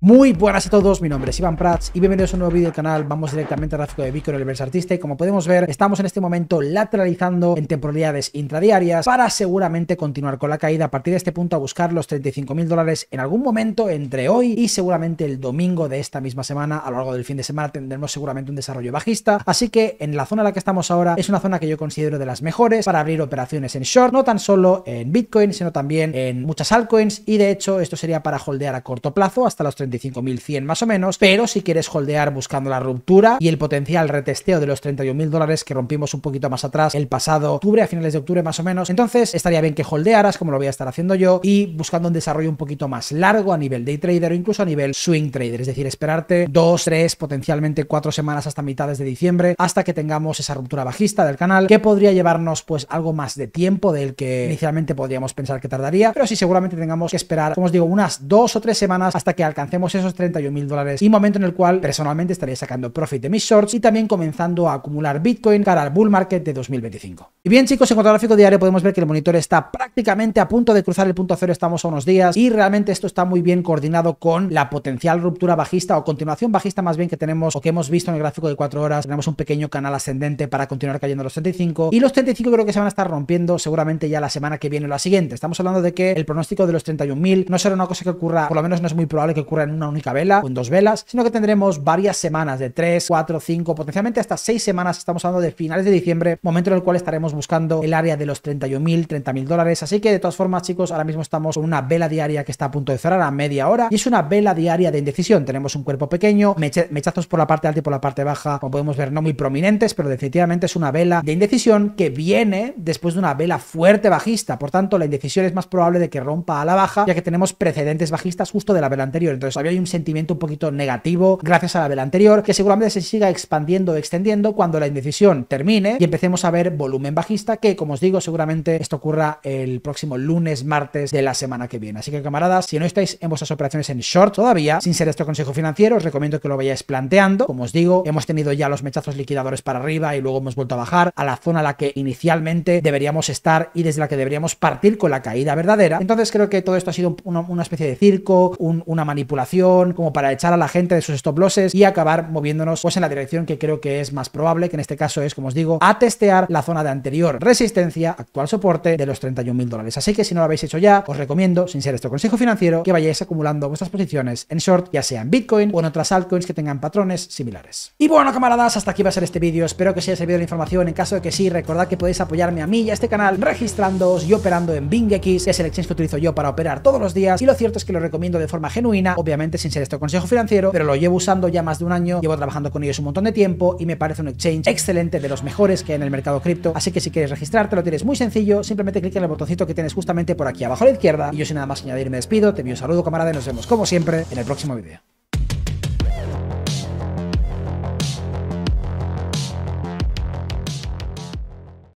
Muy buenas a todos, mi nombre es Iván Prats y bienvenidos a un nuevo vídeo del canal. Vamos directamente al gráfico de Bitcoin el Artista y como podemos ver, estamos en este momento lateralizando en temporalidades intradiarias para seguramente continuar con la caída a partir de este punto a buscar los 35 mil dólares en algún momento entre hoy y seguramente el domingo de esta misma semana. A lo largo del fin de semana tendremos seguramente un desarrollo bajista, así que en la zona en la que estamos ahora es una zona que yo considero de las mejores para abrir operaciones en short, no tan solo en Bitcoin, sino también en muchas altcoins y de hecho esto sería para holdear a corto plazo hasta los 35 5.100 más o menos, pero si quieres holdear buscando la ruptura y el potencial retesteo de los 31.000 dólares que rompimos un poquito más atrás el pasado octubre, a finales de octubre más o menos, entonces estaría bien que holdearas como lo voy a estar haciendo yo y buscando un desarrollo un poquito más largo a nivel day trader o incluso a nivel swing trader, es decir, esperarte 2, 3, potencialmente cuatro semanas hasta mitades de diciembre hasta que tengamos esa ruptura bajista del canal que podría llevarnos pues algo más de tiempo del que inicialmente podríamos pensar que tardaría, pero sí seguramente tengamos que esperar, como os digo, unas dos o tres semanas hasta que alcancemos esos 31 mil dólares y momento en el cual personalmente estaría sacando profit de mis shorts y también comenzando a acumular Bitcoin para al bull market de 2025. Y bien chicos, en cuanto al gráfico diario podemos ver que el monitor está prácticamente a punto de cruzar el punto cero, estamos a unos días y realmente esto está muy bien coordinado con la potencial ruptura bajista o continuación bajista más bien que tenemos o que hemos visto en el gráfico de cuatro horas. Tenemos un pequeño canal ascendente para continuar cayendo los 35 y los 35 creo que se van a estar rompiendo seguramente ya la semana que viene o la siguiente. Estamos hablando de que el pronóstico de los 31.000 no será una cosa que ocurra, por lo menos no es muy probable que ocurra en una única vela o en dos velas, sino que tendremos varias semanas de 3, 4, 5, potencialmente hasta 6 semanas. Estamos hablando de finales de diciembre, momento en el cual estaremos buscando el área de los 31.000, 30.000 dólares. Así que de todas formas, chicos, ahora mismo estamos con una vela diaria que está a punto de cerrar a media hora y es una vela diaria de indecisión. Tenemos un cuerpo pequeño, mechazos por la parte alta y por la parte baja, como podemos ver, no muy prominentes, pero definitivamente es una vela de indecisión que viene después de una vela fuerte bajista. Por tanto, la indecisión es más probable de que rompa a la baja, ya que tenemos precedentes bajistas justo de la vela anterior. Entonces, todavía hay un sentimiento un poquito negativo gracias a la vela anterior, que seguramente se siga expandiendo, extendiendo cuando la indecisión termine y empecemos a ver volumen bajista, que como os digo, seguramente esto ocurra el próximo lunes, martes de la semana que viene. Así que camaradas, si no estáis en vuestras operaciones en short todavía, sin ser este consejo financiero, os recomiendo que lo vayáis planteando. Como os digo, hemos tenido ya los mechazos liquidadores para arriba y luego hemos vuelto a bajar a la zona a la que inicialmente deberíamos estar y desde la que deberíamos partir con la caída verdadera. Entonces creo que todo esto ha sido una, especie de circo, una manipulación como para echar a la gente de sus stop losses y acabar moviéndonos pues en la dirección que creo que es más probable, que en este caso es, como os digo, a testear la zona de anterior resistencia, actual soporte de los 31 mil dólares. Así que si no lo habéis hecho ya, os recomiendo, sin ser esto consejo financiero, que vayáis acumulando vuestras posiciones en short, ya sea en Bitcoin o en otras altcoins que tengan patrones similares. Y bueno, camaradas, hasta aquí va a ser este vídeo. Espero que os haya servido la información. En caso de que sí, recordad que podéis apoyarme a mí y a este canal registrándoos y operando en BingX, que es el exchange que utilizo yo para operar todos los días. Y lo cierto es que lo recomiendo de forma genuina, obviamente sin ser esto consejo financiero, pero lo llevo usando ya más de un año, llevo trabajando con ellos un montón de tiempo y me parece un exchange excelente de los mejores que hay en el mercado cripto. Así que si quieres registrarte, lo tienes muy sencillo, simplemente clic en el botoncito que tienes justamente por aquí abajo a la izquierda. Y yo sin nada más que añadir me despido, te envío un saludo camarada y nos vemos como siempre en el próximo video